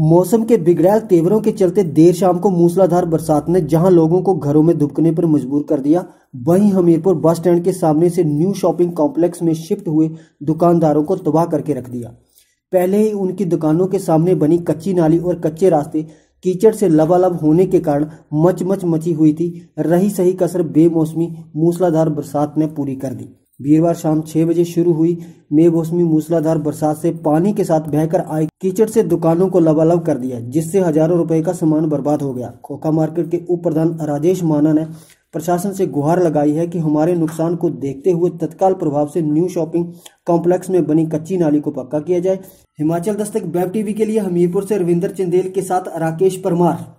मौसम के बिगड़ैल तेवरों के चलते देर शाम को मूसलाधार बरसात ने जहां लोगों को घरों में दुबकने पर मजबूर कर दिया वहीं हमीरपुर बस स्टैंड के सामने से न्यू शॉपिंग कॉम्प्लेक्स में शिफ्ट हुए दुकानदारों को तबाह करके रख दिया पहले ही उनकी दुकानों के सामने बनी कच्ची नाली और कच्चे रास्ते कीचड़ से लबालब होने के कारण मचमच मच मची हुई थी रही सही कसर बेमौसमी मूसलाधार बरसात ने पूरी कर दी वीरवार शाम छह बजे शुरू हुई मौसमी मूसलाधार बरसात से पानी के साथ बहकर आई कीचड़ से दुकानों को लबालब कर दिया जिससे हजारों रुपए का सामान बर्बाद हो गया खोखा मार्केट के उप प्रधान राजेश माना ने प्रशासन से गुहार लगाई है कि हमारे नुकसान को देखते हुए तत्काल प्रभाव से न्यू शॉपिंग कॉम्प्लेक्स में बनी कच्ची नाली को पक्का किया जाए हिमाचल दस्तक वेब टीवी के लिए हमीरपुर से रविंदर चंदेल के साथ राकेश परमार